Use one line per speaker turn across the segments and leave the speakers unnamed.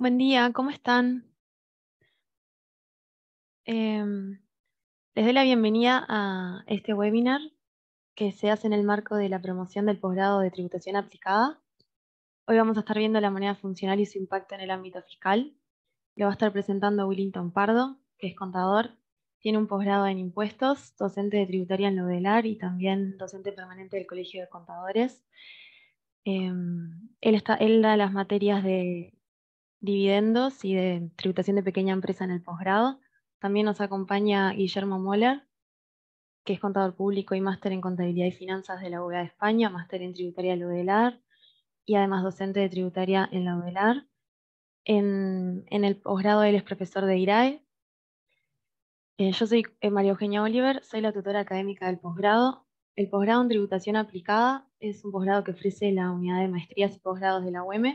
Buen día, ¿cómo están? Em, les doy la bienvenida a este webinar que se hace en el marco de la promoción del posgrado de tributación aplicada. Hoy vamos a estar viendo la moneda funcional y su impacto en el ámbito fiscal. Lo va a estar presentando Willington Pardo, que es contador, tiene un posgrado en impuestos, docente de tributaria en AR y también docente permanente del Colegio de Contadores. Em, él da las materias de dividendos y de tributación de pequeña empresa en el posgrado. También nos acompaña Guillermo Moller, que es contador público y máster en contabilidad y finanzas de la UBA de España, máster en tributaria de la y además docente de tributaria en la UDELAR. En, el posgrado él es profesor de IRAE. Eh, yo soy eh, María Eugenia Oliver, soy la tutora académica del posgrado. El posgrado en tributación aplicada es un posgrado que ofrece la unidad de maestrías y posgrados de la UEM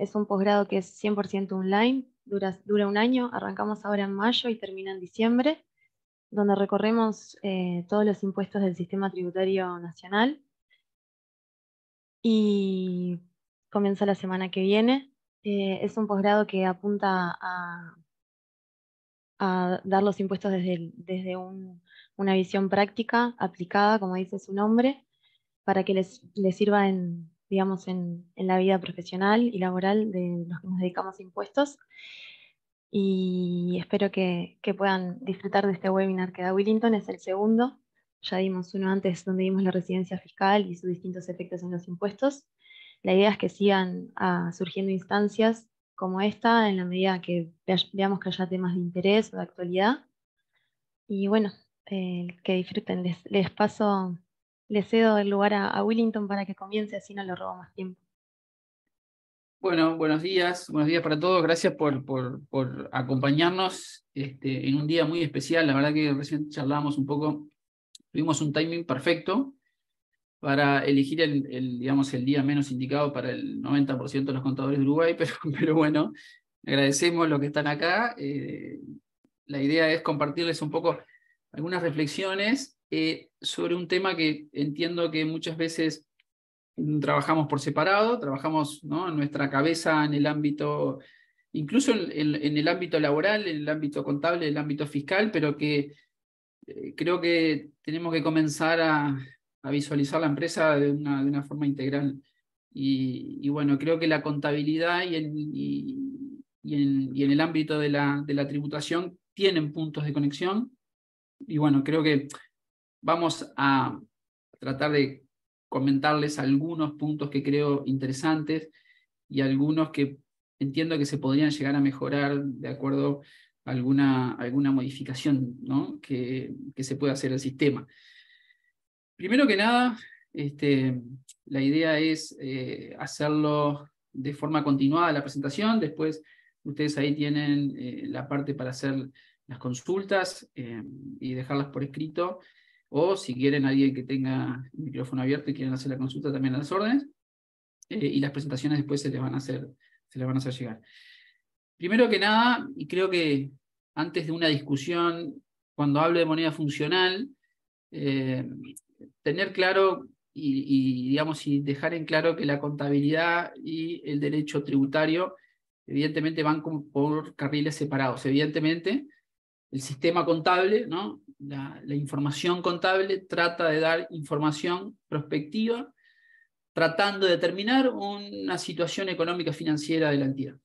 es un posgrado que es 100% online, dura, dura un año, arrancamos ahora en mayo y termina en diciembre, donde recorremos eh, todos los impuestos del sistema tributario nacional. Y comienza la semana que viene. Eh, es un posgrado que apunta a, dar los impuestos desde, desde una visión práctica, aplicada, como dice su nombre, para que les, les sirva en, digamos, en, en, la vida profesional y laboral de los que nos dedicamos a impuestos. Y espero que, puedan disfrutar de este webinar que da Willington, es el segundo. Ya dimos uno antes donde vimos la residencia fiscal y sus distintos efectos en los impuestos. La idea es que sigan ah, surgiendo instancias como esta en la medida que veamos que haya temas de interés o de actualidad. Y bueno, eh, que disfruten. Les, les paso le cedo el lugar a, Willington para que comience, así no le robo más tiempo.
Bueno, buenos días, buenos días para todos, gracias por, por, acompañarnos este, en un día muy especial, la verdad que recién charlábamos un poco, tuvimos un timing perfecto para elegir el, digamos, el día menos indicado para el 90% de los contadores de Uruguay, pero, bueno, agradecemos los que están acá. Eh, la idea es compartirles un poco algunas reflexiones eh, sobre un tema que entiendo que muchas veces trabajamos por separado, trabajamos ¿no? en nuestra cabeza en el ámbito, incluso en, el ámbito laboral, en el ámbito contable, en el ámbito fiscal, pero que eh, creo que tenemos que comenzar a, visualizar la empresa de una, de una forma integral. Y, bueno, creo que la contabilidad y, y, y en, y en, el ámbito de la, de la tributación tienen puntos de conexión. Y bueno, creo que vamos a tratar de comentarles algunos puntos que creo interesantes y algunos que entiendo que se podrían llegar a mejorar de acuerdo a alguna, alguna modificación que, se pueda hacer al sistema. Primero que nada, este, la idea es eh, hacerlo de forma continuada la presentación, después ustedes ahí tienen eh, la parte para hacer las consultas eh, y dejarlas por escrito o si quieren alguien que tenga el micrófono abierto y quieren hacer la consulta también a las órdenes, eh, y las presentaciones después se les, van a hacer, se van a hacer llegar. Primero que nada, y creo que antes de una discusión, cuando hablo de moneda funcional, eh, tener claro y, y, digamos, y dejar en claro que la contabilidad y el derecho tributario evidentemente van por carriles separados. Evidentemente, el sistema contable ¿no? la, información contable trata de dar información prospectiva tratando de determinar una situación económica financiera de la entidad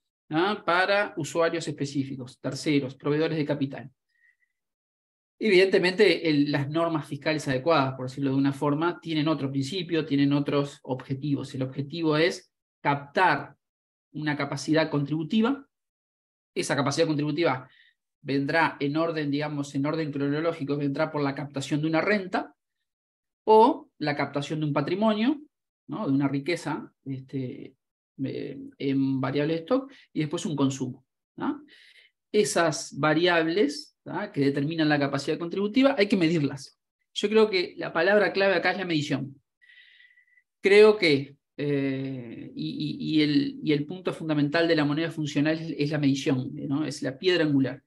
para usuarios específicos, terceros, proveedores de capital. Evidentemente, las normas fiscales adecuadas, por decirlo de una forma, tienen otro principio, tienen otros objetivos. El objetivo es captar una capacidad contributiva. Esa capacidad contributiva vendrá en orden, digamos, en orden cronológico, vendrá por la captación de una renta o la captación de un patrimonio, de una riqueza este, eh, en variables de stock, y después un consumo. Esas variables que determinan la capacidad contributiva hay que medirlas. Yo creo que la palabra clave acá es la medición. Creo que, eh, y, el, punto fundamental de la moneda funcional es, es la medición, es la piedra angular.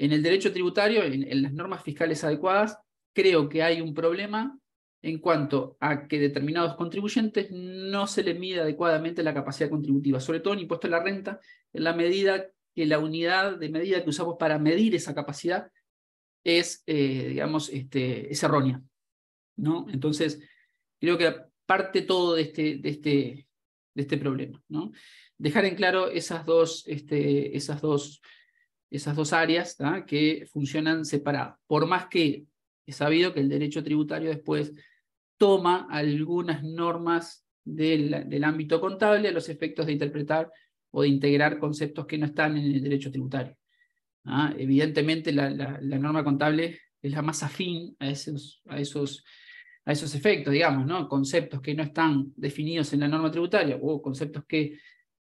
En el derecho tributario, en, las normas fiscales adecuadas, creo que hay un problema en cuanto a que determinados contribuyentes no se les mide adecuadamente la capacidad contributiva, sobre todo en impuesto a la renta, en la medida que la unidad de medida que usamos para medir esa capacidad es, eh, digamos, este, errónea. ¿no? Entonces, creo que parte todo de este, este, este problema. Dejar en claro esas dos, esas dos esas dos áreas que funcionan separadas. Por más que es sabido que el derecho tributario después toma algunas normas del, ámbito contable a los efectos de interpretar o de integrar conceptos que no están en el derecho tributario. Evidentemente la, norma contable es la más afín a esos, a esos, a esos efectos, digamos, ¿no? conceptos que no están definidos en la norma tributaria o conceptos que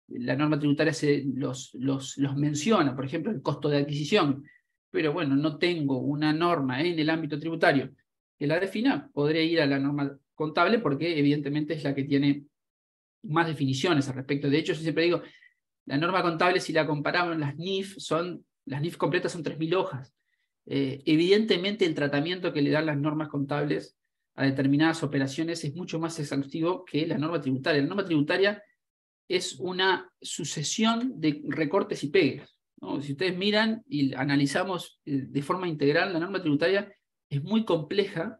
la norma tributaria los, los, menciona, por ejemplo, el costo de adquisición, pero bueno, no tengo una norma en el ámbito tributario que la defina, Podría ir a la norma contable porque evidentemente es la que tiene más definiciones al respecto. De hecho, yo siempre digo, la norma contable, si la comparamos, las NIF, son, las NIF completas son 3.000 hojas. Eh, evidentemente el tratamiento que le dan las normas contables a determinadas operaciones es mucho más exhaustivo que la norma tributaria. La norma tributaria es una sucesión de recortes y pegas. Si ustedes miran y analizamos eh, de forma integral la norma tributaria, es muy compleja,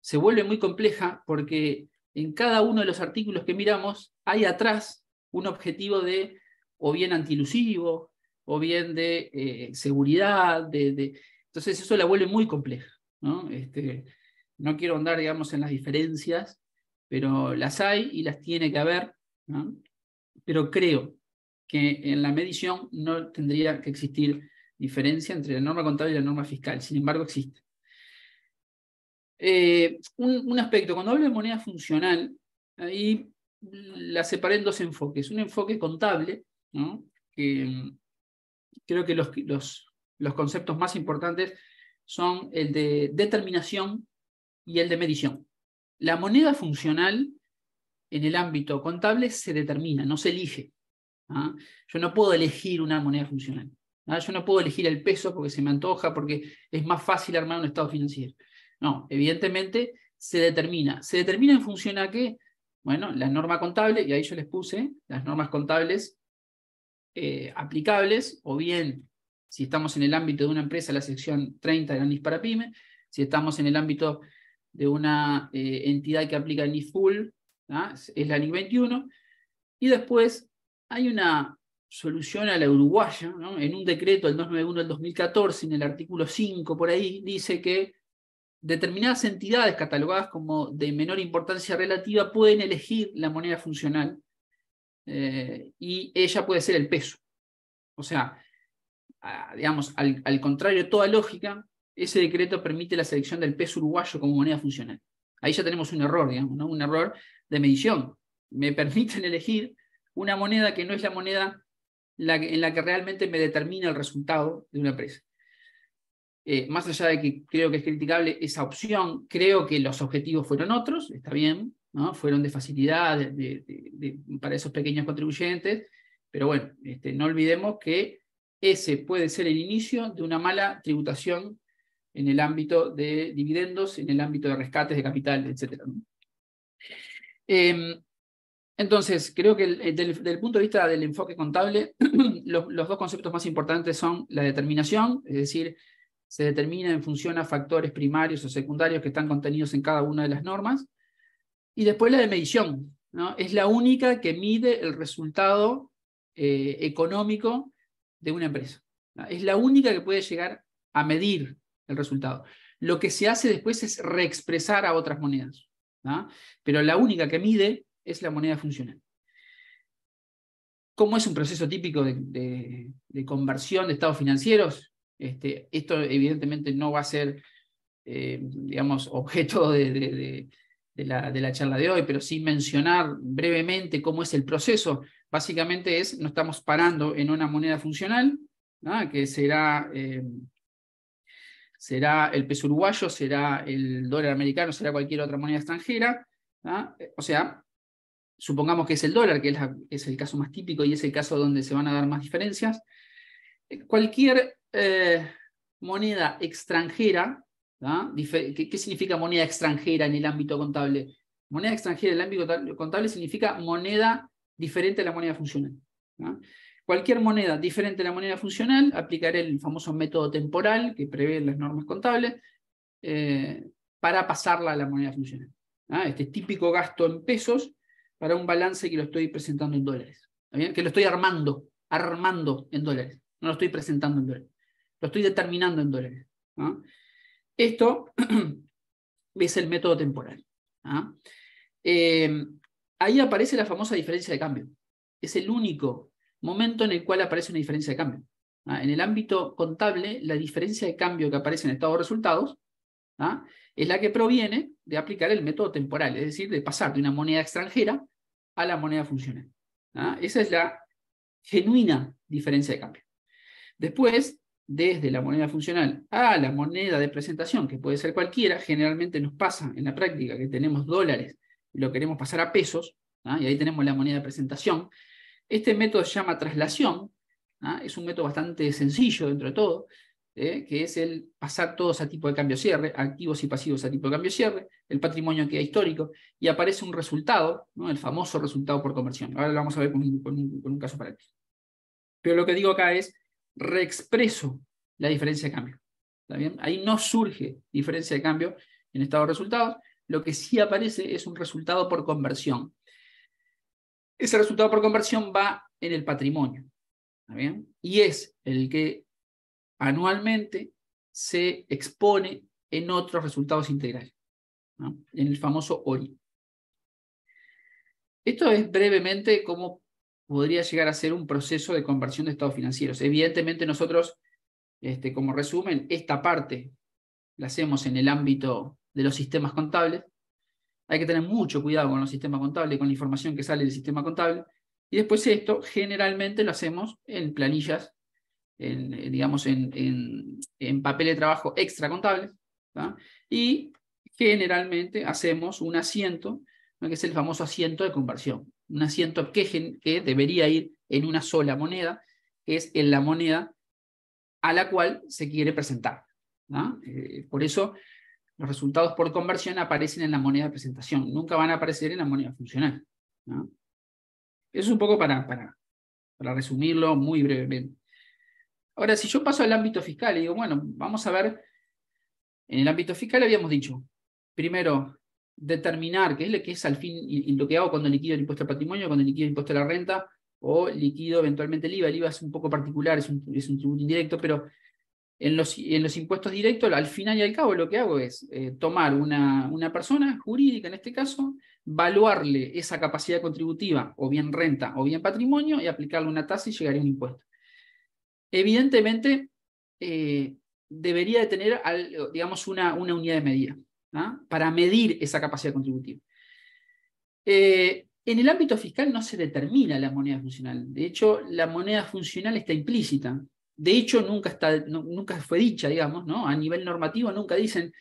se vuelve muy compleja porque en cada uno de los artículos que miramos hay atrás un objetivo de o bien antilusivo, o bien de eh, seguridad, de, entonces eso la vuelve muy compleja. ¿no? Este, no quiero andar, digamos, en las diferencias, pero las hay y las tiene que haber pero creo que en la medición no tendría que existir diferencia entre la norma contable y la norma fiscal, sin embargo existe. Eh, un, aspecto, cuando hablo de moneda funcional, ahí la separé en dos enfoques. Un enfoque contable, que mm, creo que los conceptos más importantes son el de determinación y el de medición. La moneda funcional en el ámbito contable se determina, no se elige. ¿ah? Yo no puedo elegir una moneda funcional. ¿ah? Yo no puedo elegir el peso porque se me antoja, porque es más fácil armar un estado financiero. No, evidentemente se determina. ¿Se determina en función a qué? Bueno, la norma contable, y ahí yo les puse las normas contables eh, aplicables, o bien si estamos en el ámbito de una empresa, la sección 30 de la para PYME, si estamos en el ámbito de una eh, entidad que aplica el NIS Full, es la ley 21, y después hay una solución a la uruguaya, en un decreto del 291 del 2014, en el artículo 5 por ahí, dice que determinadas entidades catalogadas como de menor importancia relativa pueden elegir la moneda funcional eh, y ella puede ser el peso. O sea, digamos, al, al, contrario de toda lógica, ese decreto permite la selección del peso uruguayo como moneda funcional. Ahí ya tenemos un error, digamos, ¿no? un error de medición. Me permiten elegir una moneda que no es la moneda en la que realmente me determina el resultado de una empresa. Eh, más allá de que creo que es criticable esa opción, creo que los objetivos fueron otros, está bien, ¿no? fueron de facilidad para esos pequeños contribuyentes, pero bueno, este, no olvidemos que ese puede ser el inicio de una mala tributación en el ámbito de dividendos, en el ámbito de rescates de capital, etc. Em, entonces, creo que desde el eh, punto de vista del enfoque contable, los, dos conceptos más importantes son la determinación, es decir, se determina en función a factores primarios o secundarios que están contenidos en cada una de las normas, y después la de medición, ¿no? es la única que mide el resultado eh, económico de una empresa, es la única que puede llegar a medir el resultado. Lo que se hace después es reexpresar a otras monedas. Pero la única que mide es la moneda funcional. ¿Cómo es un proceso típico de, conversión de estados financieros? Este, esto evidentemente no va a ser, eh, digamos, objeto de, la, de la charla de hoy, pero sin mencionar brevemente cómo es el proceso. Básicamente es, no estamos parando en una moneda funcional, que será eh, será el peso uruguayo, será el dólar americano, será cualquier otra moneda extranjera. ¿ah? Eh, o sea, supongamos que es el dólar, que es, el caso más típico y es el caso donde se van a dar más diferencias. Eh, cualquier eh, moneda extranjera, ¿ah? ¿qué, significa moneda extranjera en el ámbito contable? Moneda extranjera en el ámbito contable significa moneda diferente a la moneda funcional. ¿no? ¿ah? Cualquier moneda diferente a la moneda funcional, aplicaré el famoso método temporal que prevé las normas contables eh, para pasarla a la moneda funcional. ¿ah? Este típico gasto en pesos para un balance que lo estoy presentando en dólares. Que lo estoy armando, armando en dólares. No lo estoy presentando en dólares. Lo estoy determinando en dólares. ¿ah? Esto es el método temporal. ¿ah? Eh, ahí aparece la famosa diferencia de cambio. Es el único momento en el cual aparece una diferencia de cambio. ¿ah? En el ámbito contable, la diferencia de cambio que aparece en el estado de resultados ¿ah? es la que proviene de aplicar el método temporal, es decir, de pasar de una moneda extranjera a la moneda funcional. ¿ah? Esa es la genuina diferencia de cambio. Después, desde la moneda funcional a la moneda de presentación, que puede ser cualquiera, generalmente nos pasa en la práctica que tenemos dólares y lo queremos pasar a pesos, y ahí tenemos la moneda de presentación, este método se llama traslación, ¿ah? es un método bastante sencillo dentro de todo, ¿eh? que es el pasar todos a tipo de cambio cierre, activos y pasivos a tipo de cambio cierre, el patrimonio queda histórico, y aparece un resultado, el famoso resultado por conversión. Ahora lo vamos a ver con un, caso para ti. caso Pero lo que digo acá es, reexpreso la diferencia de cambio. Ahí no surge diferencia de cambio en estado de resultados, lo que sí aparece es un resultado por conversión. Ese resultado por conversión va en el patrimonio. Y es el que anualmente se expone en otros resultados integrales, en el famoso ORI. Esto es brevemente cómo podría llegar a ser un proceso de conversión de estados financieros. Evidentemente nosotros, este, como resumen, esta parte la hacemos en el ámbito de los sistemas contables, hay que tener mucho cuidado con los sistemas contables, con la información que sale del sistema contable. Y después esto generalmente lo hacemos en planillas, en, eh, digamos, en, papel de trabajo extra contable. Y generalmente hacemos un asiento, que es el famoso asiento de conversión. Un asiento que, debería ir en una sola moneda, que es en la moneda a la cual se quiere presentar. Eh, por eso los resultados por conversión aparecen en la moneda de presentación, nunca van a aparecer en la moneda funcional. Eso es un poco para, para, para resumirlo muy brevemente. Ahora, si yo paso al ámbito fiscal y digo, bueno, vamos a ver, en el ámbito fiscal habíamos dicho, primero, determinar qué es lo que es al fin lo que hago cuando liquido el impuesto al patrimonio, cuando liquido el impuesto a la renta o liquido eventualmente el IVA. El IVA es un poco particular, es es un tributo indirecto, pero en los, impuestos directos, al final y al cabo, lo que hago es eh, tomar una, persona jurídica, en este caso, valuarle esa capacidad contributiva, o bien renta, o bien patrimonio, y aplicarle una tasa y llegaría a un impuesto. Evidentemente, eh, debería de tener, digamos, una, una, unidad de medida ¿ah? para medir esa capacidad contributiva. Eh, en el ámbito fiscal no se determina la moneda funcional. De hecho, la moneda funcional está implícita de hecho nunca, está, nunca fue dicha, digamos, ¿no? A nivel normativo nunca dicen,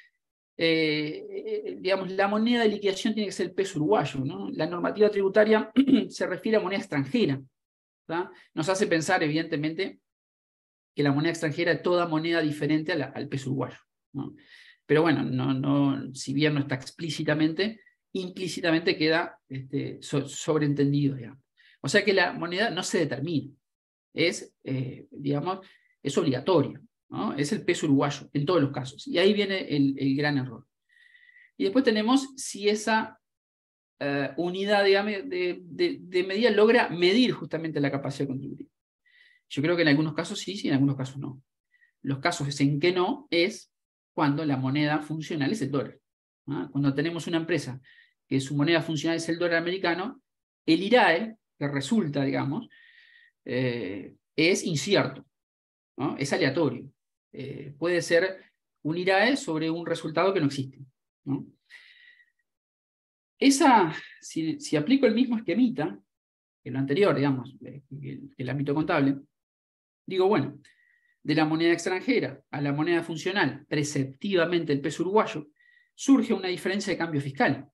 eh, eh, digamos, la moneda de liquidación tiene que ser el peso uruguayo, ¿no? La normativa tributaria se refiere a moneda extranjera, Nos hace pensar, evidentemente, que la moneda extranjera es toda moneda diferente al peso uruguayo, Pero bueno, no, no, si bien no está explícitamente, implícitamente queda este, sobreentendido, digamos. O sea que la moneda no se determina, es, eh, digamos, es obligatorio, es el peso uruguayo en todos los casos. Y ahí viene el, gran error. Y después tenemos si esa eh, unidad de, medida logra medir justamente la capacidad contributiva. Yo creo que en algunos casos sí, y en algunos casos no. Los casos en que no es cuando la moneda funcional es el dólar. Cuando tenemos una empresa que su moneda funcional es el dólar americano, el IRAE, que resulta, digamos, eh, es incierto, es aleatorio. Eh, puede ser un IRAE sobre un resultado que no existe. Esa, si, aplico el mismo esquemita que lo anterior, digamos, eh, el, el ámbito contable, digo, bueno, de la moneda extranjera a la moneda funcional, preceptivamente el peso uruguayo, surge una diferencia de cambio fiscal.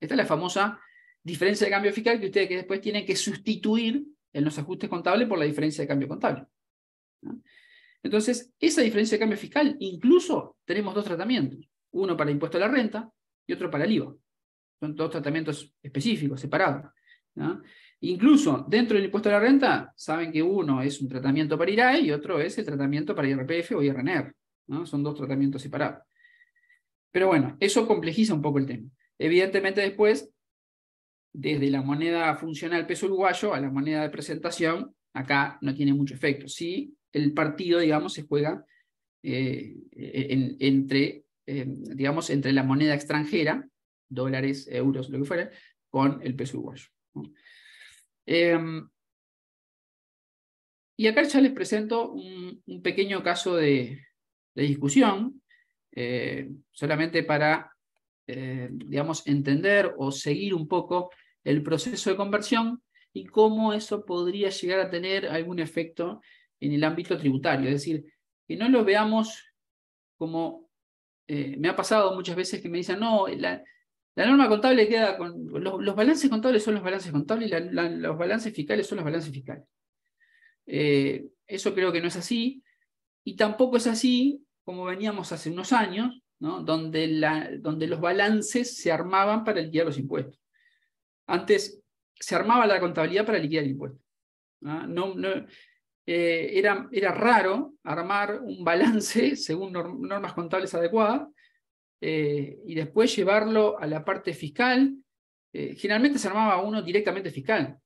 Esta es la famosa diferencia de cambio fiscal que ustedes que después tienen que sustituir en los ajustes contables por la diferencia de cambio contable. Entonces, esa diferencia de cambio fiscal, incluso tenemos dos tratamientos, uno para el impuesto a la renta y otro para el IVA. Son dos tratamientos específicos, separados. Incluso dentro del impuesto a la renta, saben que uno es un tratamiento para IRAE y otro es el tratamiento para IRPF o IRNR. Son dos tratamientos separados. Pero bueno, eso complejiza un poco el tema. Evidentemente después desde la moneda funcional peso uruguayo a la moneda de presentación, acá no tiene mucho efecto. Si el partido, digamos, se juega eh, entre, em, digamos, entre la moneda extranjera, dólares, euros, lo que fuera, con el peso uruguayo. Em, y acá ya les presento un, pequeño caso de, de discusión, eh, solamente para, eh, digamos, entender o seguir un poco el proceso de conversión y cómo eso podría llegar a tener algún efecto en el ámbito tributario. Es decir, que no lo veamos como... Eh, me ha pasado muchas veces que me dicen, no, la, norma contable queda con. Los, balances contables son los balances contables y los balances fiscales son los balances fiscales. Eh, eso creo que no es así. Y tampoco es así como veníamos hace unos años, donde, donde los balances se armaban para el liquidar los impuestos. Antes se armaba la contabilidad para liquidar el impuesto. Eh, era, era, raro armar un balance según normas contables adecuadas eh, y después llevarlo a la parte fiscal. Eh, generalmente se armaba uno directamente fiscal.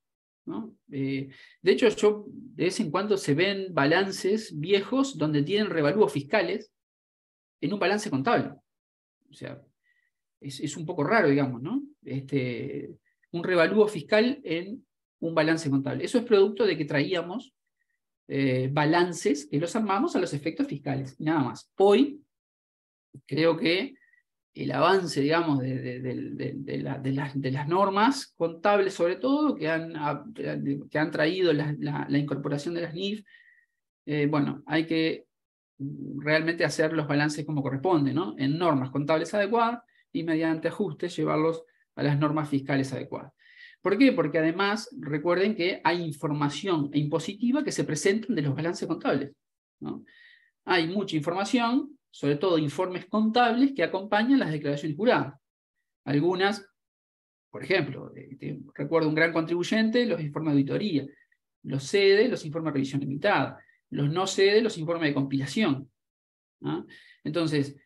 de hecho, yo, de vez en cuando se ven balances viejos donde tienen revalúos fiscales en un balance contable. O sea, es, un poco raro, digamos, ¿no? Este, un revalúo fiscal en un balance contable. Eso es producto de que traíamos eh, balances que los armamos a los efectos fiscales, nada más. Hoy creo que el avance, digamos, de, de, de, las, de, las, normas contables, sobre todo, que han, que han traído la, incorporación de las NIF, eh, bueno, hay que realmente hacer los balances como corresponde, ¿no? En normas contables adecuadas y mediante ajustes llevarlos a las normas fiscales adecuadas. ¿Por qué? Porque además recuerden que hay información impositiva que se presentan de los balances contables. Hay mucha información, sobre todo informes contables, que acompañan las declaraciones juradas. Algunas, por ejemplo, este, recuerdo un gran contribuyente, los informes de auditoría. Los CEDE, los informes de revisión limitada. Los no sede, los informes de compilación. Entonces,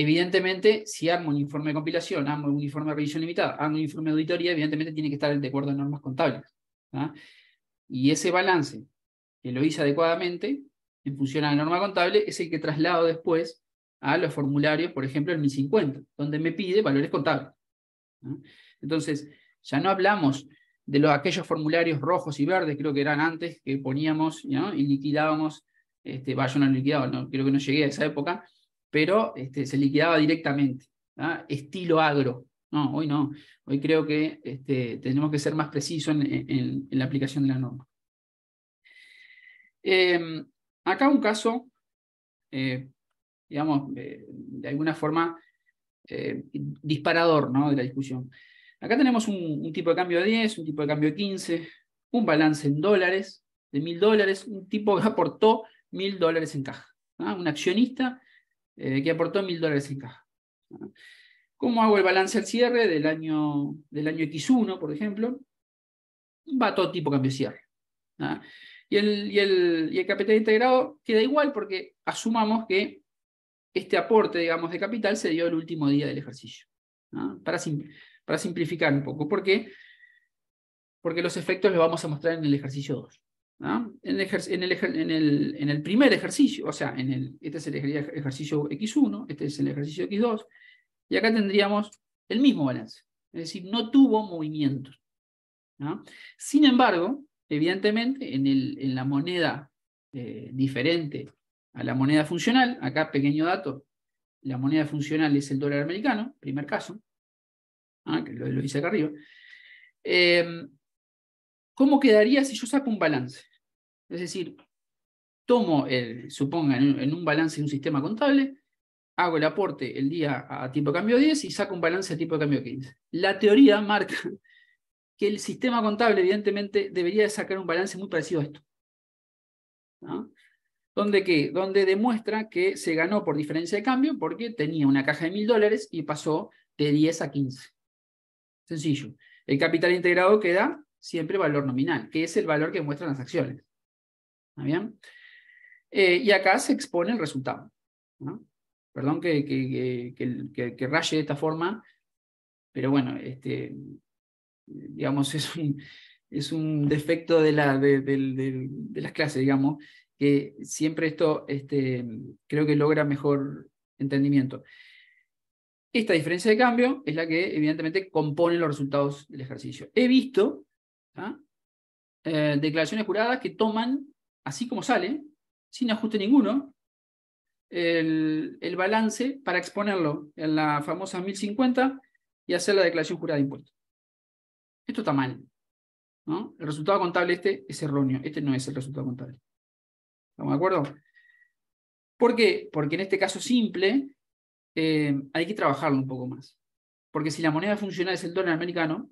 Evidentemente, si hago un informe de compilación, hago un informe de revisión limitada, hago un informe de auditoría, evidentemente tiene que estar de acuerdo a normas contables. ¿ah? Y ese balance, que lo hice adecuadamente, en función a la norma contable, es el que traslado después a los formularios, por ejemplo, el 1050, donde me pide valores contables. ¿ah? Entonces, ya no hablamos de los, aquellos formularios rojos y verdes, creo que eran antes, que poníamos y liquidábamos, este, vaya, no liquidado, creo que no llegué a esa época, pero este, se liquidaba directamente. ¿ah? Estilo agro. hoy no. Hoy creo que este, tenemos que ser más precisos en, la aplicación de la norma. Em, acá un caso, eh, digamos, eh, de alguna forma eh, disparador de la discusión. Acá tenemos un, tipo de cambio de 10, un tipo de cambio de 15, un balance en dólares de mil dólares, un tipo que aportó mil dólares en caja. ¿ah? Un accionista eh, que aportó mil dólares en caja. ¿Cómo hago el balance al cierre del año, del año X1, por ejemplo? Va todo tipo cambio cierre. Y, el, capital integrado queda igual porque asumamos que este aporte, digamos, de capital se dio el último día del ejercicio. Para, para simplificar un poco, ¿Por qué? porque los efectos los vamos a mostrar en el ejercicio 2. En, el primer ejercicio, o sea, este, este es el ejercicio X1, este es el ejercicio X2, y acá tendríamos el mismo balance, es decir, no tuvo movimientos. Sin embargo, evidentemente, en, la moneda eh, diferente a la moneda funcional, acá pequeño dato, la moneda funcional es el dólar americano, primer caso, que lo, hice acá arriba, em, ¿cómo quedaría si yo saco un balance? Es decir, tomo, el, suponga, en un balance de un sistema contable, hago el aporte el día a tipo de cambio 10 y saco un balance a tipo de cambio 15. La teoría marca que el sistema contable, evidentemente, debería sacar un balance muy parecido a esto. ¿Dónde ¿Donde qué? Donde demuestra que se ganó por diferencia de cambio porque tenía una caja de mil dólares y pasó de 10 a 15. Sencillo. El capital integrado queda siempre valor nominal, que es el valor que muestran las acciones bien? Eh, y acá se expone el resultado. Perdón que, que, raye de esta forma, pero bueno, este, digamos, es un, es un defecto de, la, de, las clases, digamos, que siempre esto este, creo que logra mejor entendimiento. Esta diferencia de cambio es la que evidentemente compone los resultados del ejercicio. He visto eh, declaraciones juradas que toman así como sale, sin ajuste ninguno, el, balance para exponerlo en la famosa 1050 y hacer la declaración jurada de impuestos. Esto está mal. El resultado contable este es erróneo. Este no es el resultado contable. ¿Estamos de acuerdo? ¿Por qué? Porque en este caso simple eh, hay que trabajarlo un poco más. Porque si la moneda funcional es el dólar americano,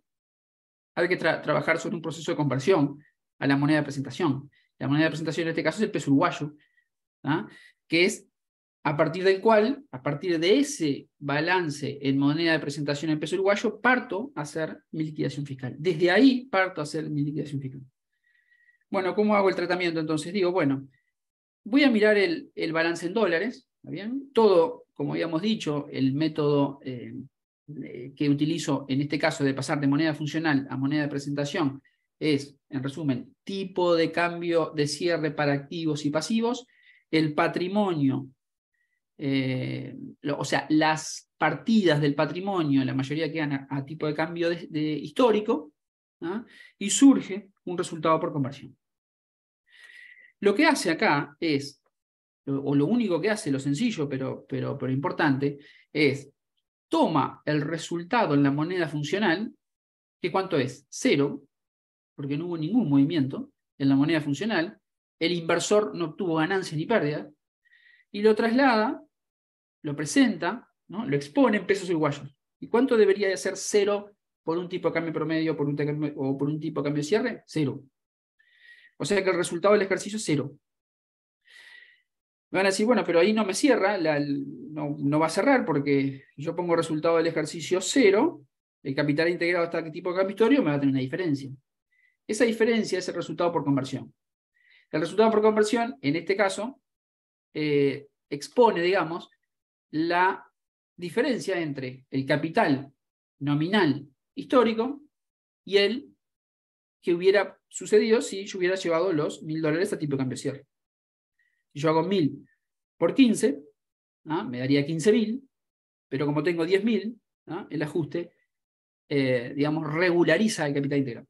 hay que trabajar sobre un proceso de conversión a la moneda de presentación la moneda de presentación en este caso es el peso uruguayo, ¿ah? que es a partir del cual, a partir de ese balance en moneda de presentación en peso uruguayo, parto a hacer mi liquidación fiscal. Desde ahí parto a hacer mi liquidación fiscal. Bueno, ¿cómo hago el tratamiento entonces? Digo, bueno, voy a mirar el, balance en dólares, bien? Todo, como habíamos dicho, el método eh, eh, que utilizo en este caso de pasar de moneda funcional a moneda de presentación es, en resumen, tipo de cambio de cierre para activos y pasivos, el patrimonio, eh, o sea, las partidas del patrimonio, la mayoría quedan a, tipo de cambio de, histórico, ¿ah? y surge un resultado por conversión. Lo que hace acá es, o lo único que hace, lo sencillo pero, pero, pero importante, es toma el resultado en la moneda funcional, que cuánto es, cero, porque no hubo ningún movimiento en la moneda funcional, el inversor no obtuvo ganancia ni pérdida y lo traslada, lo presenta, ¿no? lo expone en pesos uruguayos. ¿Y cuánto debería de ser cero por un tipo de cambio promedio por un o por un tipo de cambio cierre? Cero. O sea que el resultado del ejercicio es cero. Me van a decir, bueno, pero ahí no me cierra, no, va a cerrar porque yo pongo resultado del ejercicio cero, el capital integrado hasta qué tipo de cambio histórico me va a tener una diferencia. Esa diferencia es el resultado por conversión. El resultado por conversión, en este caso, eh, expone, digamos, la diferencia entre el capital nominal histórico y el que hubiera sucedido si yo hubiera llevado los mil dólares a tipo de cambio cierre. Si yo hago mil por 15, me daría 15.000, mil, pero como tengo 10.000, mil, el ajuste, eh, digamos, regulariza el capital integral.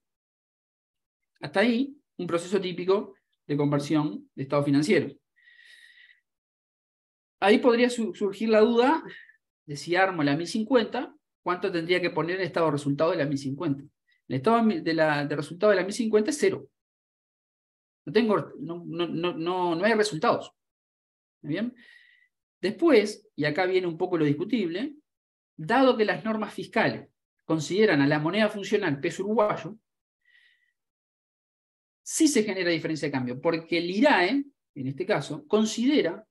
Hasta ahí, un proceso típico de conversión de estado financiero. Ahí podría surgir la duda de si armo la 1050, cuánto tendría que poner el estado de resultado de la 1050. El estado de, la, de resultado de la 1050 es cero. No, tengo, no, no, no hay resultados. ¿Bien? Después, y acá viene un poco lo discutible, dado que las normas fiscales consideran a la moneda funcional peso uruguayo, sí se genera diferencia de cambio, porque el IRAE, en este caso, considera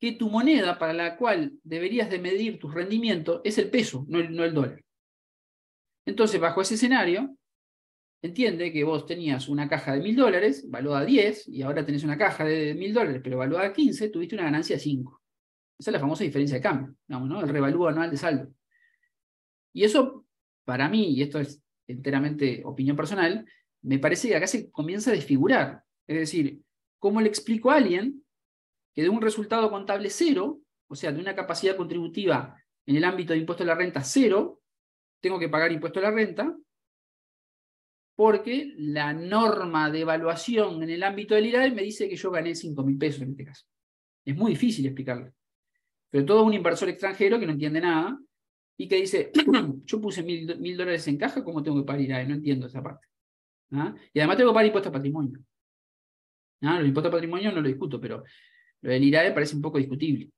que tu moneda para la cual deberías de medir tus rendimientos es el peso, no el, dólar. Entonces, bajo ese escenario, entiende que vos tenías una caja de mil dólares, valuada a 10, y ahora tenés una caja de mil dólares, pero valuada a 15, tuviste una ganancia de 5. Esa es la famosa diferencia de cambio, ¿no? el revalúo anual de saldo. Y eso, para mí, y esto es enteramente opinión personal, me parece que acá se comienza a desfigurar. Es decir, ¿cómo le explico a alguien que de un resultado contable cero, o sea, de una capacidad contributiva en el ámbito de impuesto a la renta cero, tengo que pagar impuesto a la renta, porque la norma de evaluación en el ámbito del IRAE me dice que yo gané 5.000 mil pesos en este caso. Es muy difícil explicarlo. Pero todo un inversor extranjero que no entiende nada y que dice, yo puse mil, mil dólares en caja, ¿cómo tengo que pagar IRAE? No entiendo esa parte. ¿Ah? Y además tengo que pagar impuestos a patrimonio. ¿Ah? Los impuestos a patrimonio no lo discuto, pero lo del IRAE parece un poco discutible.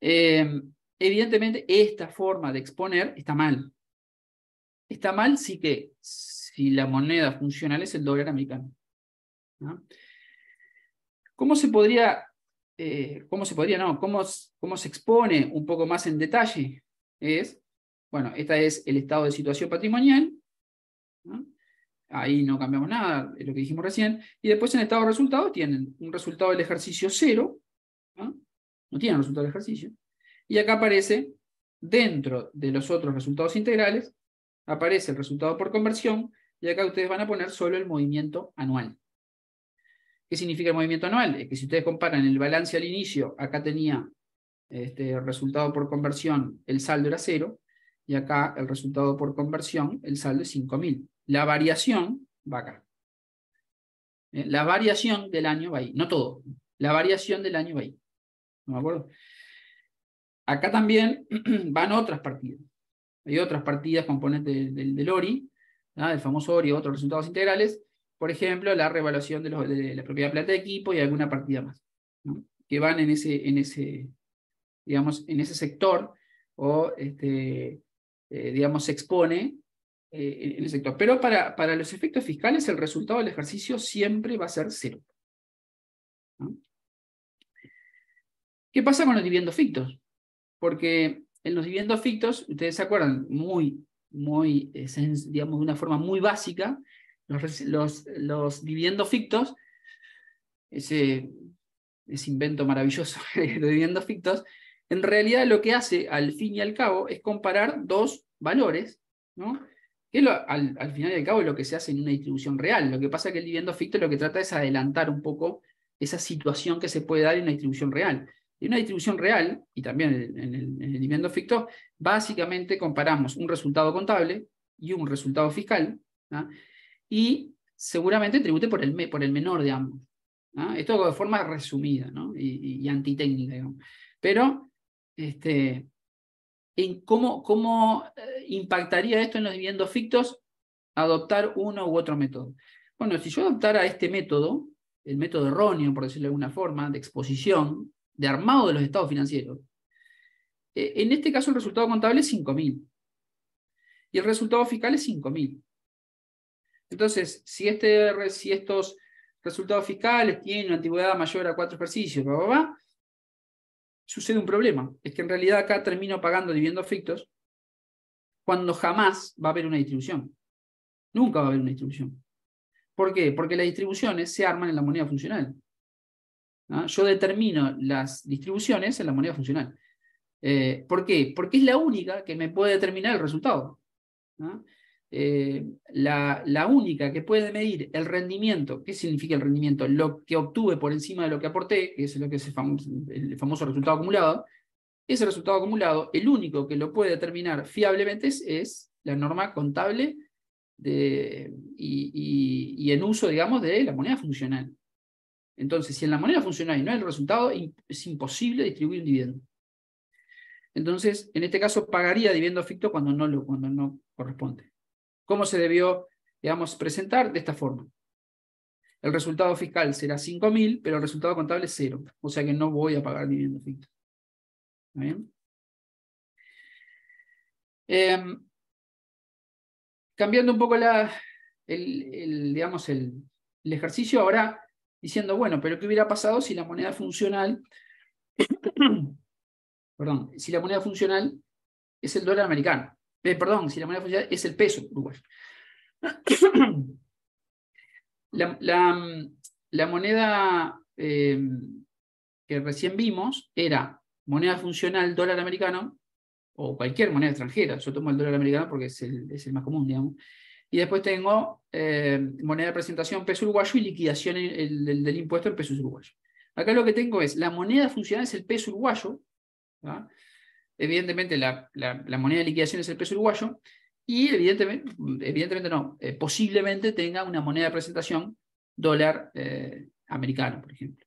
Eh, evidentemente, esta forma de exponer está mal. Está mal sí que si la moneda funcional es el dólar americano. ¿Cómo se podría, eh, cómo se podría, no, cómo, se expone un poco más en detalle? Es, bueno, esta es el estado de situación patrimonial ahí no cambiamos nada, es lo que dijimos recién, y después en estado de resultados tienen un resultado del ejercicio cero, no, tienen resultado del ejercicio, y acá aparece, dentro de los otros resultados integrales, aparece el resultado por conversión, y acá ustedes van a poner solo el movimiento anual. ¿Qué significa el movimiento anual? Es que si ustedes comparan el balance al inicio, acá tenía este, el resultado por conversión, el saldo era cero, y acá el resultado por conversión, el saldo es 5000. La variación va acá. Eh, la variación del año va ahí, no todo. La variación del año va ahí. ¿No me acuerdo? Acá también van otras partidas. Hay otras partidas componentes del, del, ORI, del ¿ah? famoso ORI, otros resultados integrales. Por ejemplo, la revaluación de, la propiedad plata de equipo y alguna partida más. Que van en ese, en ese, digamos, en ese sector o este, eh, digamos, se expone eh, en el sector. Pero para, para, los efectos fiscales, el resultado del ejercicio siempre va a ser cero. ¿Qué pasa con los dividendos fictos? Porque en los dividendos fictos, ustedes se acuerdan, muy, muy, eh, digamos, de una forma muy básica, los, los, dividendos fictos, ese, ese invento maravilloso de los dividendos fictos, en realidad lo que hace al fin y al cabo es comparar dos valores, ¿no? que al, al, final y al cabo lo que se hace en una distribución real. Lo que pasa es que el dividendo ficto lo que trata es adelantar un poco esa situación que se puede dar en una distribución real. En una distribución real, y también en el, viviendo ficto, básicamente comparamos un resultado contable y un resultado fiscal, ¿ah? y seguramente tribute por el, por el menor de ambos. ¿ah? Esto de forma resumida y, antitécnica, digamos. Pero este, en cómo, cómo impactaría esto en los dividendos fictos? Adoptar uno u otro método. Bueno, si yo adoptara este método, el método erróneo, por decirlo de alguna forma, de exposición, de armado de los estados financieros, eh, en este caso el resultado contable es 5.000 y el resultado fiscal es 5.000. Entonces, si, este, si estos resultados fiscales tienen una antigüedad mayor a cuatro ejercicios, sucede un problema. Es que en realidad acá termino pagando dividendos fictos cuando jamás va a haber una distribución. Nunca va a haber una distribución. ¿Por qué? Porque las distribuciones se arman en la moneda funcional. Yo determino las distribuciones en la moneda funcional. Eh, ¿Por qué? Porque es la única que me puede determinar el resultado. Eh, la, única que puede medir el rendimiento, ¿qué significa el rendimiento? Lo que obtuve por encima de lo que aporté, que es lo que es el famoso resultado acumulado, ese resultado acumulado, el único que lo puede determinar fiablemente es, la norma contable y, en uso, digamos, de la moneda funcional. Entonces, si en la moneda funcional no hay el resultado, es imposible distribuir un dividendo. Entonces, en este caso, pagaría dividendo ficto cuando no, lo, cuando no corresponde. ¿Cómo se debió, digamos, presentar? De esta forma. El resultado fiscal será 5.000, pero el resultado contable es cero. O sea que no voy a pagar dividendo ficto.
Em, cambiando
un poco la, el, digamos el, ejercicio, ahora diciendo, bueno, pero ¿qué hubiera pasado si la moneda funcional, perdón, si la moneda funcional es el dólar americano? Eh, perdón, si la moneda funcional es el peso uruguayo. la, moneda em, que recién vimos era moneda funcional dólar americano, o cualquier moneda extranjera, yo tomo el dólar americano porque es el, más común, digamos. Y después tengo eh, moneda de presentación peso uruguayo y liquidación eh, del, impuesto en pesos uruguayos. Acá lo que tengo es, la moneda funcional es el peso uruguayo, ¿ah? evidentemente la, moneda de liquidación es el peso uruguayo, y evidentemente, evidentemente no, eh, posiblemente tenga una moneda de presentación dólar americano, por ejemplo.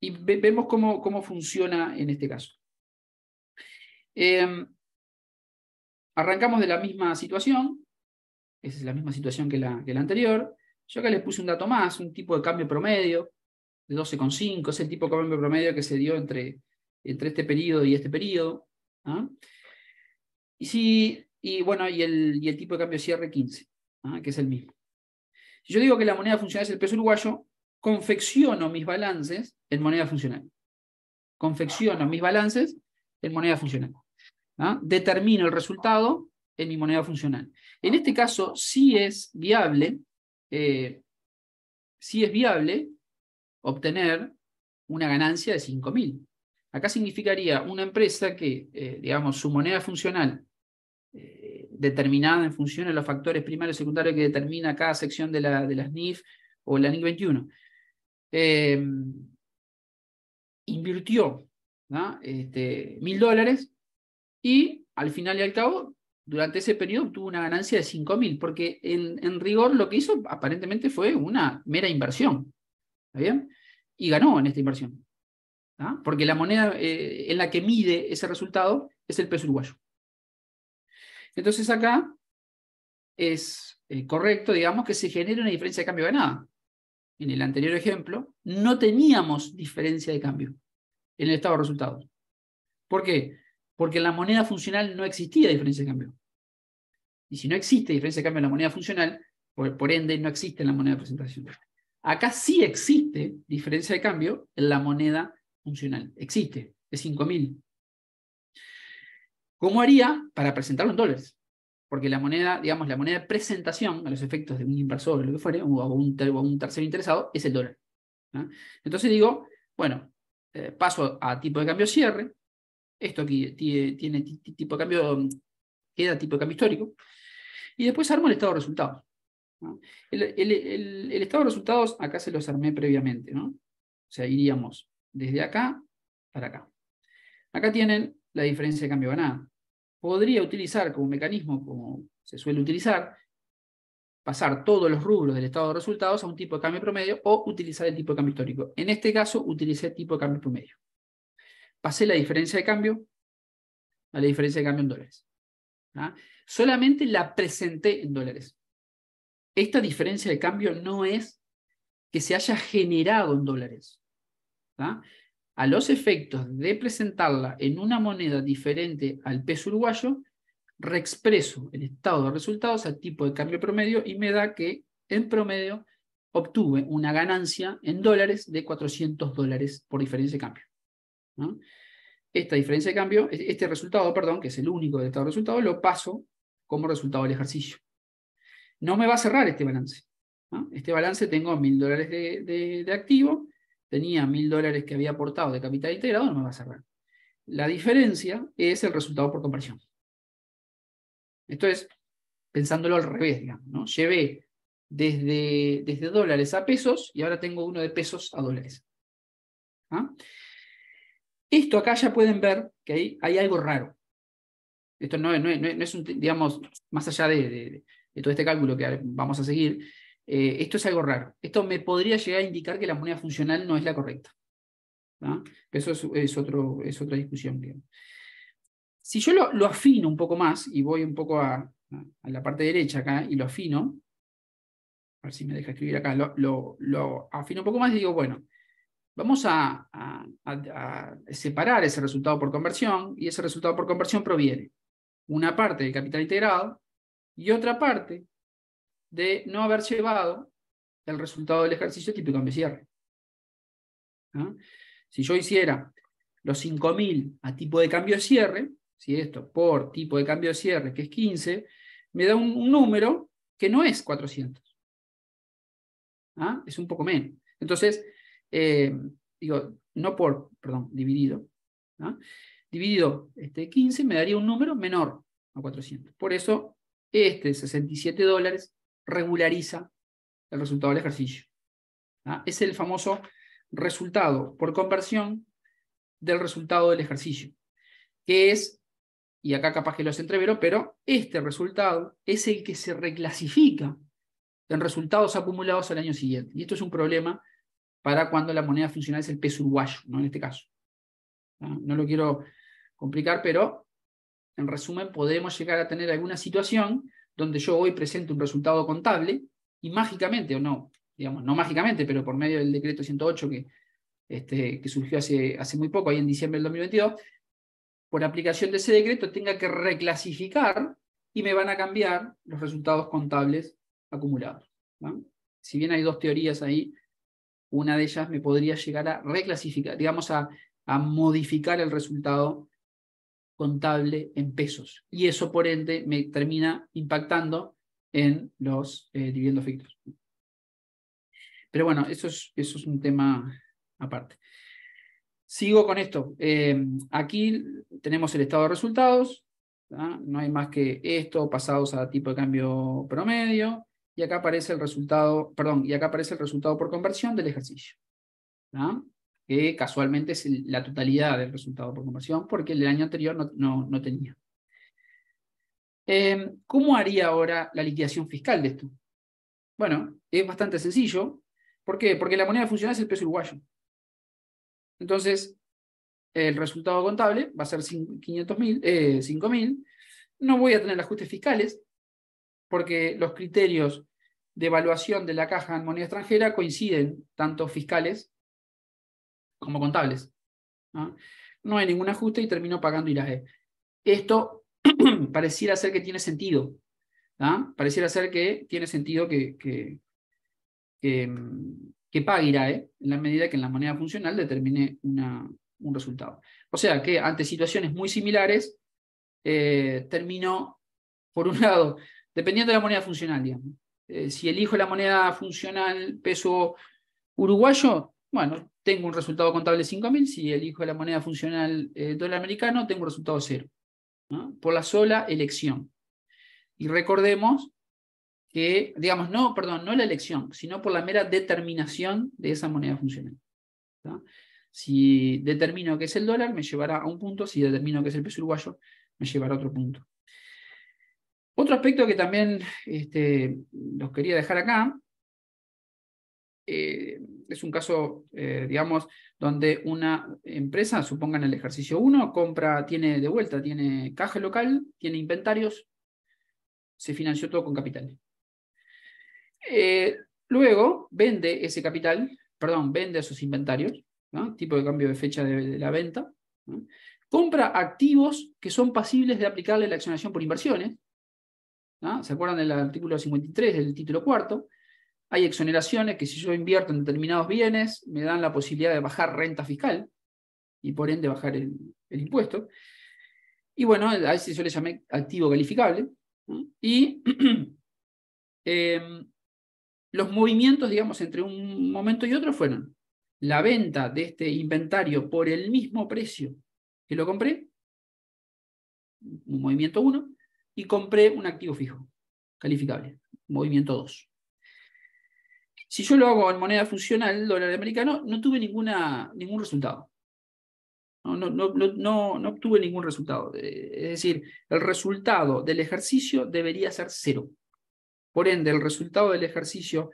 Y vemos cómo, cómo, funciona en este caso. Em, arrancamos de la misma situación. Esa es la misma situación que la, la anterior. Yo acá les puse un dato más, un tipo de cambio promedio de 12,5. Es el tipo de cambio promedio que se dio entre, entre este periodo y este periodo. ¿ah? Y, bueno, y el, el tipo de cambio cierre 15, ¿ah? que es el mismo. Si yo digo que la moneda funcional es el peso uruguayo, confecciono mis balances en moneda funcional. Confecciono mis balances en moneda funcional. ¿ah? Determino el resultado en mi moneda funcional. En este caso, sí es viable, eh, es viable obtener una ganancia de 5.000. Acá significaría una empresa que, eh, digamos, su moneda funcional eh, determinada en función de los factores primarios y secundarios que determina cada sección de, la, de las NIF o la NIF 21, Em, invirtió este, mil dólares y al final y al cabo, durante ese periodo obtuvo una ganancia de cinco mil, porque en, rigor lo que hizo aparentemente fue una mera inversión. bien? Y ganó en esta inversión. ¿ah? Porque la moneda eh, en la que mide ese resultado es el peso uruguayo. Entonces acá es eh, correcto, digamos, que se genere una diferencia de cambio ganada en el anterior ejemplo, no teníamos diferencia de cambio en el estado de resultados. ¿Por qué? Porque en la moneda funcional no existía diferencia de cambio. Y si no existe diferencia de cambio en la moneda funcional, por, ende no existe en la moneda de presentación. Acá sí existe diferencia de cambio en la moneda funcional. Existe, es 5.000. ¿Cómo haría para presentarlo en dólares? porque la moneda, digamos, la moneda de presentación a los efectos de un inversor o lo que fuere, o un, un tercero interesado, es el dólar. Entonces digo, bueno, eh, paso a tipo de cambio cierre, esto aquí tiene, tipo de cambio, queda tipo de cambio histórico, y después armo el estado de resultados. El, estado de resultados acá se los armé previamente, ¿no? O sea, iríamos desde acá para acá. Acá tienen la diferencia de cambio ganada podría utilizar como mecanismo, como se suele utilizar, pasar todos los rubros del estado de resultados a un tipo de cambio promedio o utilizar el tipo de cambio histórico. En este caso, utilicé el tipo de cambio promedio. Pasé la diferencia de cambio a la diferencia de cambio en dólares. ¿ah? Solamente la presenté en dólares. Esta diferencia de cambio no es que se haya generado en dólares. ¿ah? a los efectos de presentarla en una moneda diferente al peso uruguayo, reexpreso el estado de resultados al tipo de cambio promedio y me da que en promedio obtuve una ganancia en dólares de 400 dólares por diferencia de cambio. Esta diferencia de cambio, e-, este resultado, perdón, que es el único del estado de resultados, lo paso como resultado del ejercicio. No me va a cerrar este balance. Este balance tengo 1.000 dólares de, de activo, tenía mil dólares que había aportado de capital integrado, no me va a cerrar. La diferencia es el resultado por conversión. Esto es pensándolo al revés, digamos, Llevé desde, desde dólares a pesos y ahora tengo uno de pesos a dólares. ¿Ah? Esto acá ya pueden ver que hay, hay algo raro. Esto no, es digamos, más allá de, de todo este cálculo que vamos a seguir, eh, esto es algo raro. Esto me podría llegar a indicar que la moneda funcional no es la correcta. Eso es, otro, es otra discusión. Si yo lo, afino un poco más y voy un poco a, la parte derecha acá y lo afino, a ver si me deja escribir acá, lo, afino un poco más y digo, bueno, vamos a, a, separar ese resultado por conversión y ese resultado por conversión proviene una parte del capital integrado y otra parte de no haber llevado el resultado del ejercicio cambio de cierre. ¿Ah? Si yo hiciera los 5.000 a tipo de cambio de cierre, si esto por tipo de cambio de cierre, que es 15, me da un, número que no es 400. ¿Ah? Es un poco menos. Entonces, eh, digo, no por, perdón, dividido. ¿ah? Dividido este 15 me daría un número menor a 400. Por eso, este 67 dólares regulariza el resultado del ejercicio. ¿ah? Es el famoso resultado por conversión del resultado del ejercicio, que es, y acá capaz que lo es entrevero, pero este resultado es el que se reclasifica en resultados acumulados al año siguiente. Y esto es un problema para cuando la moneda funcional es el peso uruguayo, ¿no? en este caso. ¿ah? No lo quiero complicar, pero en resumen podemos llegar a tener alguna situación donde yo hoy presento un resultado contable y mágicamente, o no, digamos, no mágicamente, pero por medio del decreto 108 que, este, que surgió hace, hace muy poco, ahí en diciembre del 2022, por aplicación de ese decreto tenga que reclasificar y me van a cambiar los resultados contables acumulados. Si bien hay dos teorías ahí, una de ellas me podría llegar a reclasificar, digamos, a, a modificar el resultado contable en pesos. Y eso, por ende, me termina impactando en los eh, dividendos fictos. Pero bueno, eso es, eso es un tema aparte. Sigo con esto. Em, aquí tenemos el estado de resultados. No hay más que esto pasados a tipo de cambio promedio. Y acá aparece el resultado, perdón, y acá aparece el resultado por conversión del ejercicio que casualmente es la totalidad del resultado por conversión, porque el año anterior no, tenía. Em, ¿Cómo haría ahora la liquidación fiscal de esto? Bueno, es bastante sencillo. ¿Por qué? Porque la moneda funcional es el peso uruguayo. Entonces, el resultado contable va a ser 5.000. Eh, no voy a tener ajustes fiscales porque los criterios de evaluación de la caja en moneda extranjera coinciden tanto fiscales como contables. ¿no? hay ningún ajuste y termino pagando IRAE. Esto pareciera ser que tiene sentido. ¿ah? Pareciera ser que tiene sentido que, mm, que, pague IRAE en la medida que en la moneda funcional determine una, un resultado. O sea que ante situaciones muy similares, eh, termino, por un lado, dependiendo de la moneda funcional, digamos. Eh, si elijo la moneda funcional peso uruguayo, bueno, tengo un resultado contable de 5.000, si elijo la moneda funcional eh, dólar americano, tengo un resultado cero, por la sola elección. Y recordemos que, digamos, no, perdón, no la elección, sino por la mera determinación de esa moneda funcional. Si determino que es el dólar, me llevará a un punto, si determino que es el peso uruguayo, me llevará a otro punto. Otro aspecto que también este, los quería dejar acá, eh, es un caso, eh, digamos, donde una empresa, supongan el ejercicio 1, compra, tiene de vuelta, tiene caja local, tiene inventarios, se financió todo con capital. Eh, luego vende ese capital, perdón, vende sus inventarios, tipo de cambio de fecha de, la venta, compra activos que son pasibles de aplicarle la accionación por inversiones, ¿se acuerdan del artículo 53 del título cuarto? Hay exoneraciones que si yo invierto en determinados bienes, me dan la posibilidad de bajar renta fiscal y por ende bajar el, impuesto. Y bueno, a ese yo le llamé activo calificable. Y em, los movimientos, digamos, entre un momento y otro fueron la venta de este inventario por el mismo precio que lo compré, un movimiento 1, y compré un activo fijo, calificable, movimiento 2. Si yo lo hago en moneda funcional, dólar americano, no tuve ninguna, ningún resultado. No, obtuve ningún resultado. Eh, es decir, el resultado del ejercicio debería ser cero. Por ende, el resultado del ejercicio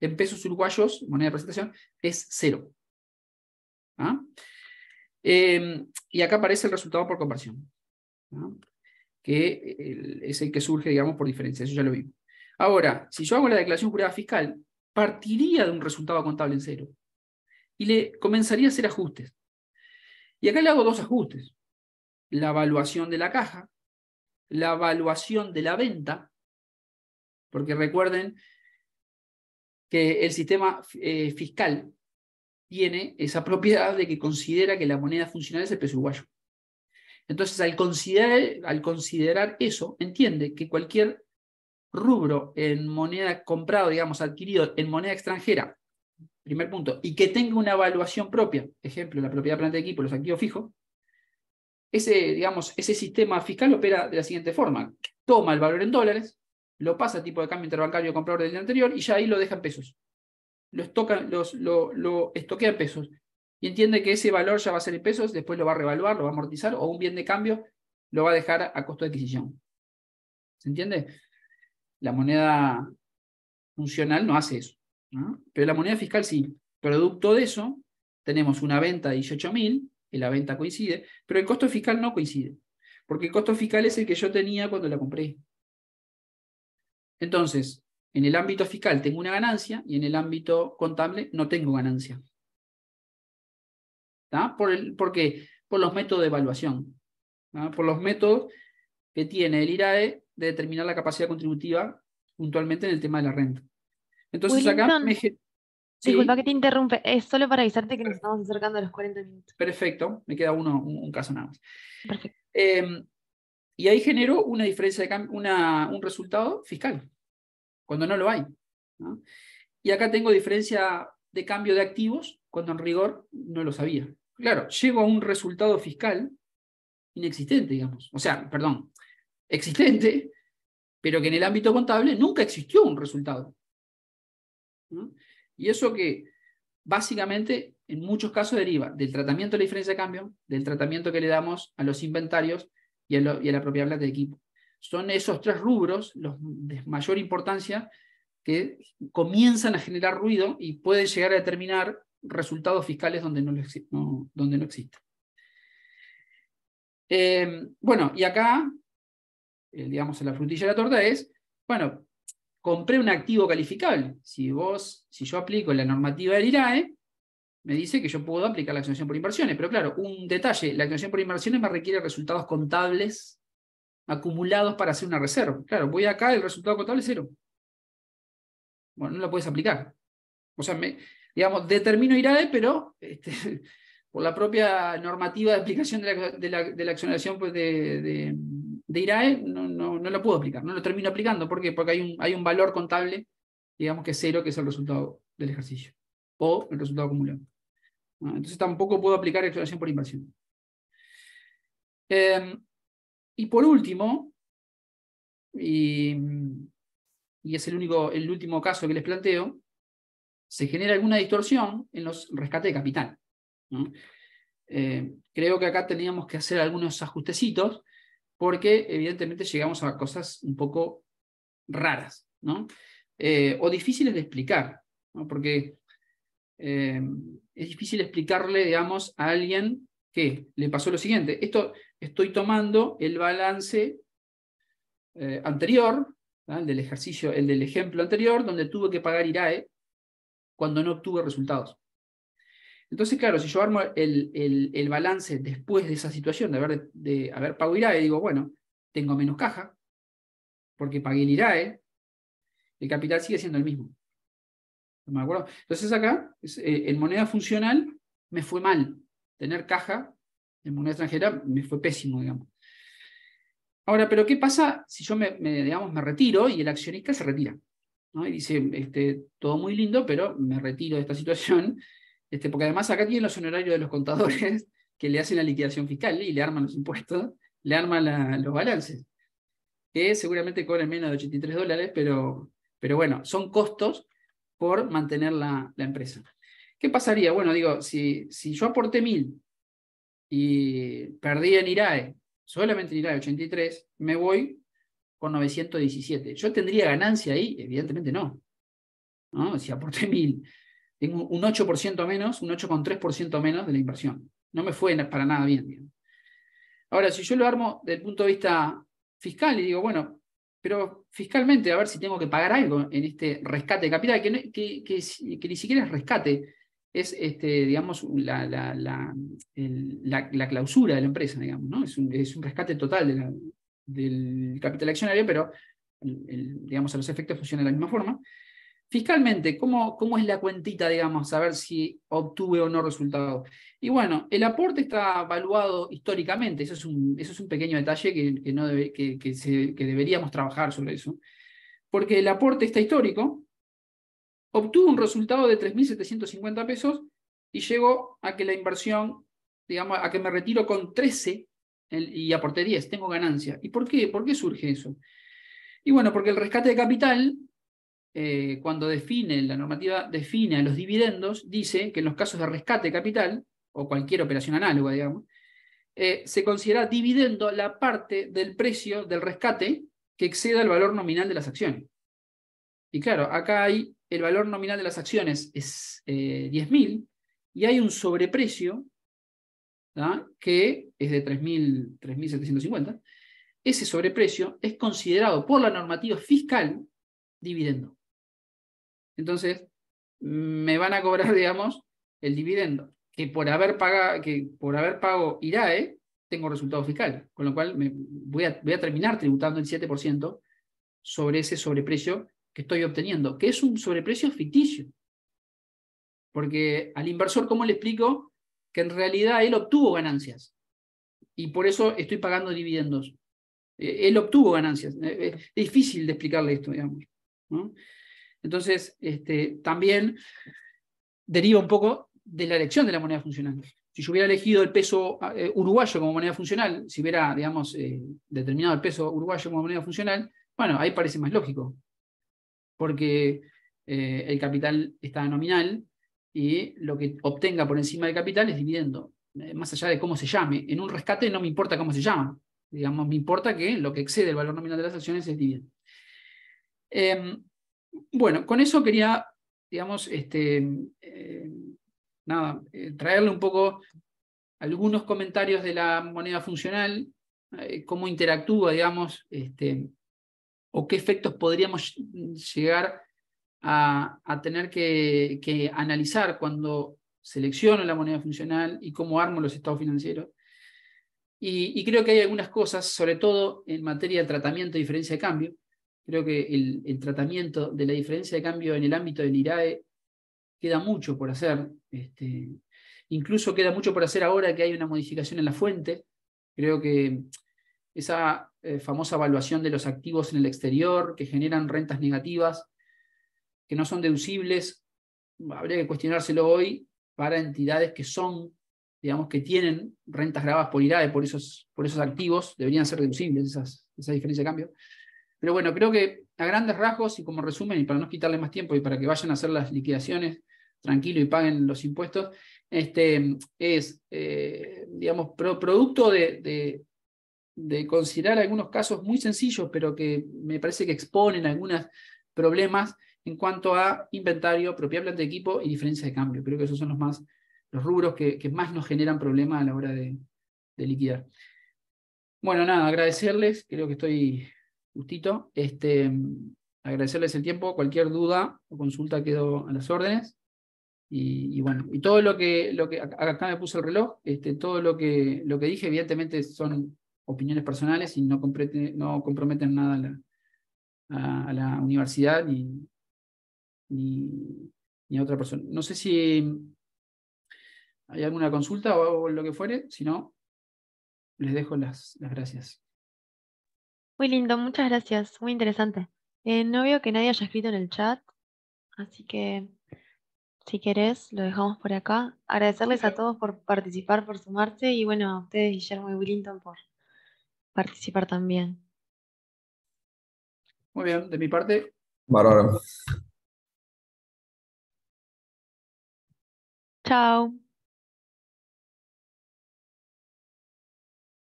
en pesos uruguayos, moneda de presentación, es cero. ¿Ah? Em, y acá aparece el resultado por comparación, que eh, es el que surge, digamos, por diferencia. Eso ya lo vimos. Ahora, si yo hago la declaración jurada fiscal, partiría de un resultado contable en cero y le comenzaría a hacer ajustes. Y acá le hago dos ajustes. La evaluación de la caja, la evaluación de la venta, porque recuerden que el sistema eh, fiscal tiene esa propiedad de que considera que la moneda funcional es el peso uruguayo. Entonces, al considerar, al considerar eso, entiende que cualquier rubro en moneda comprado, digamos, adquirido en moneda extranjera, primer punto, y que tenga una evaluación propia, ejemplo, la propiedad planta de equipo, los activos fijos, ese, digamos, ese sistema fiscal opera de la siguiente forma. Toma el valor en dólares, lo pasa a tipo de cambio interbancario comprador del día anterior y ya ahí lo deja en pesos. Lo, los, lo, lo estoquea en pesos. Y entiende que ese valor ya va a ser en pesos, después lo va a revaluar, lo va a amortizar o un bien de cambio lo va a dejar a costo de adquisición. ¿Se entiende? La moneda funcional no hace eso. Pero la moneda fiscal sí. Producto de eso, tenemos una venta de 18.000, y la venta coincide, pero el costo fiscal no coincide, porque el costo fiscal es el que yo tenía cuando la compré. Entonces, en el ámbito fiscal tengo una ganancia y en el ámbito contable no tengo ganancia. Por el, porque por los métodos de evaluación, por los métodos que tiene el IRAE de determinar la capacidad contributiva puntualmente en el tema de la renta. Entonces acá me...
Disculpa que te interrumpe, es solo para avisarte que nos estamos acercando a los 40 minutos.
Perfecto, me queda uno, un, caso nada más. Perfecto. Em, y ahí genero una diferencia de una, un resultado fiscal, cuando no lo hay. Y acá tengo diferencia de cambio de activos, cuando en rigor no lo sabía. Claro, llego a un resultado fiscal inexistente, digamos. O sea, perdón, existente, pero que en el ámbito contable nunca existió un resultado. Y eso que básicamente en muchos casos deriva del tratamiento de la diferencia de cambio, del tratamiento que le damos a los inventarios y a, la propiedad de equipo. Son esos tres rubros los de mayor importancia que comienzan a generar ruido y pueden llegar a determinar resultados fiscales donde no, donde no existen. Eh, bueno, y acá digamos, en la frutilla de la torta es, bueno, compré un activo calificable. Si vos, si yo aplico la normativa del IRAE, me dice que yo puedo aplicar la accionación por inversiones. Pero claro, un detalle, la accionación por inversiones me requiere resultados contables acumulados para hacer una reserva. Claro, voy acá, el resultado contable es cero. Bueno, no lo puedes aplicar. O sea, digamos, determino IRAE, pero este, por la propia normativa de aplicación de la, de la, de la accionación pues, de de IRAE no, no, no, lo puedo aplicar, no lo termino aplicando. ¿Por qué? Porque hay un, hay un valor contable, digamos que es cero, que es el resultado del ejercicio, o el resultado acumulado. Ah, entonces tampoco puedo aplicar exploración por inversión. Em, y por último, y, es el, único, el último caso que les planteo, se genera alguna distorsión en los rescates de capital. Eh, creo que acá teníamos que hacer algunos ajustecitos porque evidentemente llegamos a cosas un poco raras, ¿no? Eh, o difíciles de explicar, ¿no? porque eh, es difícil explicarle, digamos, a alguien que le pasó lo siguiente. Esto estoy tomando el balance eh, anterior, el del ejercicio, el del ejemplo anterior, donde tuve que pagar IRAE cuando no obtuve resultados. Entonces, claro, si yo armo el, balance después de esa situación, de haber, de haber pago IRAE, digo, bueno, tengo menos caja, porque pagué el IRAE, el capital sigue siendo el mismo. me acuerdo. Entonces acá, eh, en moneda funcional, me fue mal. Tener caja en moneda extranjera me fue pésimo, digamos. Ahora, pero ¿qué pasa si yo me, digamos, me retiro y el accionista se retira? ¿no? Y dice, este, todo muy lindo, pero me retiro de esta situación este, porque además acá tienen los honorarios de los contadores que le hacen la liquidación fiscal y le arman los impuestos, le arman los balances, que seguramente cobran menos de 83 dólares, pero, pero bueno, son costos por mantener la, empresa. ¿Qué pasaría? Bueno, digo, si, si yo aporté 1000 y perdí en IRAE, solamente en IRAE 83, me voy con 917. ¿Yo tendría ganancia ahí? Evidentemente no. ¿no? Si aporté 1000 tengo un 8% menos, un 8,3% menos de la inversión. No me fue para nada bien, Ahora, si yo lo armo desde el punto de vista fiscal y digo, bueno, pero fiscalmente a ver si tengo que pagar algo en este rescate de capital, que, que, ni siquiera es rescate, es, este, digamos, la, clausura de la empresa, digamos, ¿no? Es un, rescate total del capital accionario, pero, digamos, a los efectos funciona de la misma forma. Fiscalmente, ¿cómo, ¿cómo es la cuentita, digamos, saber si obtuve o no resultado? Y bueno, el aporte está evaluado históricamente, eso es un, eso es un pequeño detalle que, no que, que, deberíamos trabajar sobre eso, porque el aporte está histórico, obtuvo un resultado de 3.750 pesos y llegó a que la inversión, digamos, a que me retiro con 13 y aporte 10, tengo ganancia. ¿Y por qué? ¿Por qué surge eso? Y bueno, porque el rescate de capital eh, cuando define, la normativa define a los dividendos, dice que en los casos de rescate capital, o cualquier operación análoga, digamos, eh, se considera dividendo la parte del precio del rescate que exceda el valor nominal de las acciones. Y claro, acá hay el valor nominal de las acciones es 10.000 eh, y hay un sobreprecio que es de 3.750. Ese sobreprecio es considerado por la normativa fiscal dividendo. Entonces, me van a cobrar, digamos, el dividendo, que por haber, pagado, que por haber pago IRAE, tengo resultado fiscal, con lo cual me voy, a, voy a terminar tributando el 7% sobre ese sobreprecio que estoy obteniendo, que es un sobreprecio ficticio. Porque al inversor, ¿cómo le explico? Que en realidad él obtuvo ganancias y por eso estoy pagando dividendos. Eh, él obtuvo ganancias. Eh, eh, es difícil de explicarle esto, digamos. ¿no? Entonces, este, también deriva un poco de la elección de la moneda funcional. Si yo hubiera elegido el peso ah, eh, uruguayo como moneda funcional, si hubiera, digamos, eh, determinado el peso uruguayo como moneda funcional, bueno, ahí parece más lógico, porque eh, el capital está nominal y lo que obtenga por encima del capital es dividendo, más allá de cómo se llame. En un rescate no me importa cómo se llama, digamos, me importa que lo que excede el valor nominal de las acciones es dividendo. Em, bueno, con eso quería, digamos, este, eh, nada, eh, traerle un poco algunos comentarios de la moneda funcional, eh, cómo interactúa, digamos, este, o qué efectos podríamos llegar a, tener que, analizar cuando selecciono la moneda funcional y cómo armo los estados financieros. Y, y creo que hay algunas cosas, sobre todo en materia de tratamiento de diferencia de cambio, Creo que el, tratamiento de la diferencia de cambio en el ámbito del IRAE queda mucho por hacer. Este, incluso queda mucho por hacer ahora que hay una modificación en la fuente. Creo que esa eh, famosa evaluación de los activos en el exterior que generan rentas negativas, que no son deducibles, habría que cuestionárselo hoy para entidades que son digamos, que tienen rentas grabadas por IRAE, por esos, por esos activos, deberían ser deducibles esas, esa diferencia de cambio. Pero bueno, creo que a grandes rasgos y como resumen, y para no quitarle más tiempo y para que vayan a hacer las liquidaciones tranquilo y paguen los impuestos, este, es, eh, digamos, producto de, de, considerar algunos casos muy sencillos, pero que me parece que exponen algunos problemas en cuanto a inventario, propiedad planta de equipo y diferencia de cambio. Creo que esos son los, más, los rubros que, más nos generan problemas a la hora de, de liquidar. Bueno, nada, agradecerles. Creo que estoy justito. Este, agradecerles el tiempo, cualquier duda o consulta quedo a las órdenes. Y, bueno, y todo lo que, lo que acá me puse el reloj, este, todo lo que, lo que dije, evidentemente son opiniones personales y no, comprometen, no comprometen nada a la, universidad ni, a otra persona. No sé si hay alguna consulta o, lo que fuere, si no, les dejo las gracias.
Muy lindo, muchas gracias, muy interesante. Eh, no veo que nadie haya escrito en el chat, así que si querés lo dejamos por acá. Agradecerles a todos por participar, por sumarse y bueno, a ustedes, Guillermo y Willington, por participar también. Muy bien, de mi parte. Bárbaro. Chao.